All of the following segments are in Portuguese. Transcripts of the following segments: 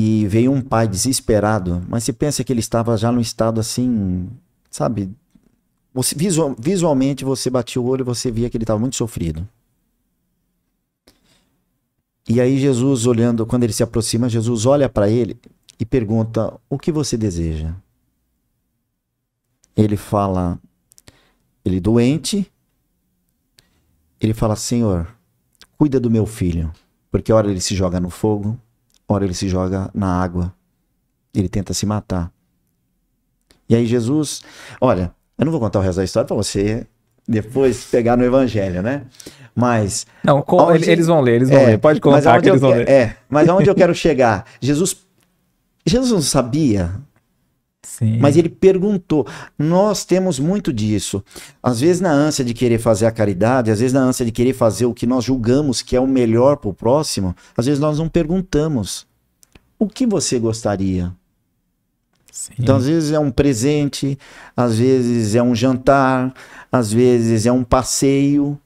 E veio um pai desesperado, mas você pensa que ele estava já num estado assim, sabe? Você, visual, visualmente você batia o olho e você via que ele estava muito sofrido. E aí Jesus olhando, quando ele se aproxima, Jesus olha para ele e pergunta: "O que você deseja?" Ele fala: ele doente, ele fala: "Senhor, cuida do meu filho, porque a hora ele se joga no fogo, Ora, ele se joga na água. Ele tenta se matar. E aí Jesus, olha, eu não vou contar o resto da história para você depois pegar no evangelho, né? Mas não, com, onde, eles vão ler, eles vão é, ler. Pode contar que eles vão ler. É, mas aonde eu quero chegar? Jesus Jesus não sabia Sim. Mas ele perguntou. Nós temos muito disso. Às vezes, na ânsia de querer fazer a caridade, às vezes, na ânsia de querer fazer o que nós julgamos que é o melhor para o próximo, às vezes nós não perguntamos: o que você gostaria? Sim. Então, às vezes é um presente, às vezes é um jantar, às vezes é um passeio.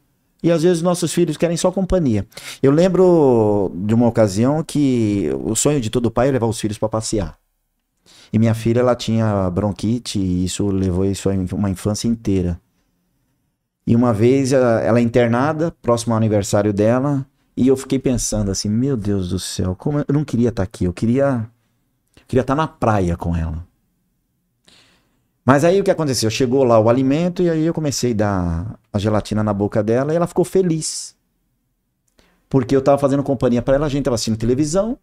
E às vezes nossos filhos querem só companhia. Eu lembro de uma ocasião que o sonho de todo pai é levar os filhos para passear. E minha filha, ela tinha bronquite e isso levou isso a uma infância inteira. E uma vez ela é internada, próximo ao aniversário dela, e eu fiquei pensando assim, meu Deus do céu, como eu não queria estar tá aqui, eu queria queria estar tá na praia com ela. Mas aí o que aconteceu? Chegou lá o alimento e aí eu comecei a dar a gelatina na boca dela e ela ficou feliz. Porque eu estava fazendo companhia para ela, a gente estava assistindo televisão,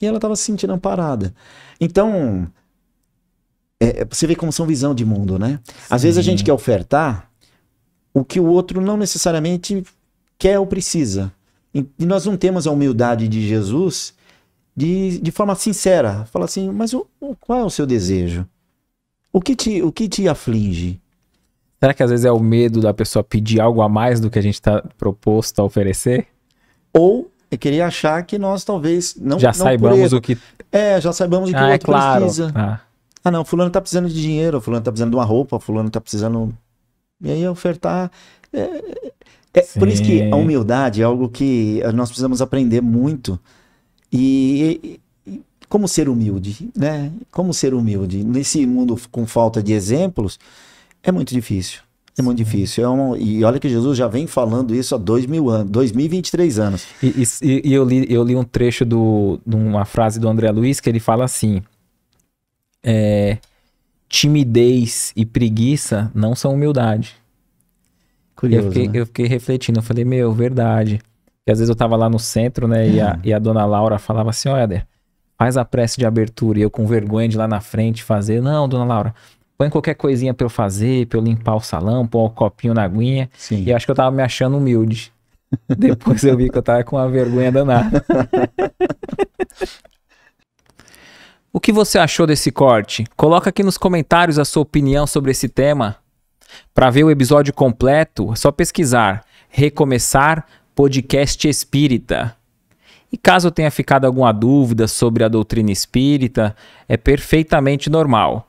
e ela estava se sentindo amparada. Então, é, é, você vê como são visão de mundo, né? Sim. Às vezes a gente quer ofertar o que o outro não necessariamente quer ou precisa. E nós não temos a humildade de Jesus de, de forma sincera. fala assim, mas o, qual é o seu desejo? O que te, o que te aflige? Será que às vezes é o medo da pessoa pedir algo a mais do que a gente está proposto a oferecer? Ou eu queria achar que nós talvez não já não saibamos o que é, já saibamos o que ah, o é outro é claro. precisa. Ah. ah, não, fulano tá precisando de dinheiro, fulano tá precisando de uma roupa, fulano tá precisando e aí ofertar é, é, é por isso que a humildade é algo que nós precisamos aprender muito e, e, como ser humilde, né? Como ser humilde nesse mundo com falta de exemplos é muito difícil. É muito difícil. É uma, e olha que Jesus já vem falando isso há dois mil anos, 2023 anos. E, e, e eu, li, eu li um trecho de uma frase do André Luiz que ele fala assim: é, timidez e preguiça não são humildade. Curioso, eu fiquei, né? eu fiquei refletindo, eu falei, meu, verdade. Porque às vezes eu tava lá no centro, né, e, a, é. e a dona Laura falava assim, olha, faz a prece de abertura, e eu com vergonha de ir lá na frente fazer, não, dona Laura, põe qualquer coisinha para eu fazer, para eu limpar o salão, pôr o um copinho na aguinha. Sim. E acho que eu tava me achando humilde. Depois eu vi que eu tava com uma vergonha danada. o que você achou desse corte? Coloca aqui nos comentários a sua opinião sobre esse tema. Para ver o episódio completo, é só pesquisar Recomeçar Podcast Espírita. E caso tenha ficado alguma dúvida sobre a doutrina espírita, é perfeitamente normal